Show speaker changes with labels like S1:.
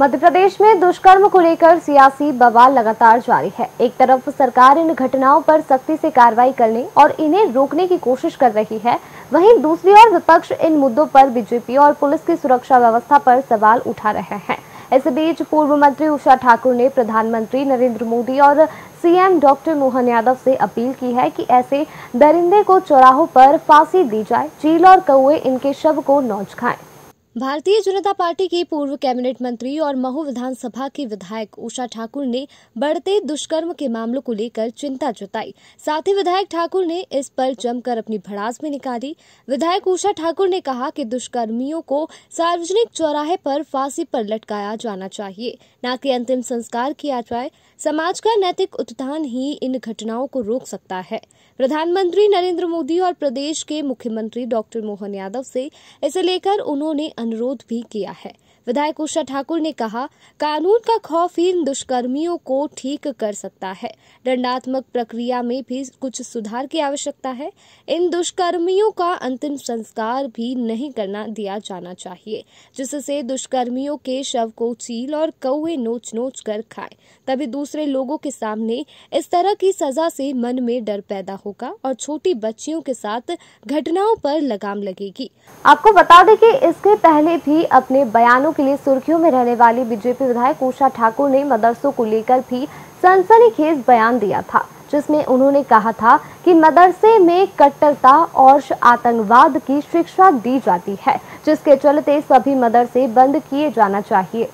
S1: मध्य प्रदेश में दुष्कर्म को लेकर सियासी बवाल लगातार जारी है एक तरफ सरकार इन घटनाओं पर सख्ती से कार्रवाई करने और इन्हें रोकने की कोशिश कर रही है वहीं दूसरी ओर विपक्ष इन मुद्दों पर बीजेपी और पुलिस की सुरक्षा व्यवस्था पर सवाल उठा रहे हैं इस बीच पूर्व मंत्री उषा ठाकुर ने प्रधानमंत्री नरेंद्र मोदी और सीएम डॉक्टर मोहन यादव से अपील की है कि ऐसे दरिंदे को चौराहों पर फांसी दी जाए चील और कौए इनके शव को नौच खाएं भारतीय जनता पार्टी की पूर्व कैबिनेट मंत्री और महू विधानसभा की विधायक उषा ठाकुर ने बढ़ते दुष्कर्म के मामलों को लेकर चिंता जताई साथ ही विधायक ठाकुर ने इस पर जमकर अपनी भड़ास भी निकाली विधायक उषा ठाकुर ने कहा कि दुष्कर्मियों को सार्वजनिक चौराहे पर फांसी पर लटकाया जाना चाहिए न कि अंतिम संस्कार किया जाए समाज का नैतिक उत्थान ही इन घटनाओं को रोक सकता है प्रधानमंत्री नरेंद्र मोदी और प्रदेश के मुख्यमंत्री डॉक्टर मोहन यादव से इसे लेकर उन्होंने अनुरोध भी किया है विधायक उषा ठाकुर ने कहा कानून का खौफ ही इन दुष्कर्मियों को ठीक कर सकता है दंडात्मक प्रक्रिया में भी कुछ सुधार की आवश्यकता है इन दुष्कर्मियों का अंतिम संस्कार भी नहीं करना दिया जाना चाहिए जिससे दुष्कर्मियों के शव को चील और कौए नोच नोच कर खाए तभी दूसरे लोगों के सामने इस तरह की सजा से मन में डर पैदा होगा और छोटी बच्चियों के साथ घटनाओं पर लगाम लगेगी आपको बता दें कि इसके पहले पहले भी अपने बयानों के लिए सुर्खियों में रहने वाली बीजेपी विधायक उषा ठाकुर ने मदरसों को लेकर भी सनसनीखेज बयान दिया था जिसमें उन्होंने कहा था कि मदरसे में कट्टरता और आतंकवाद की शिक्षा दी जाती है जिसके चलते सभी मदरसे बंद किए जाना चाहिए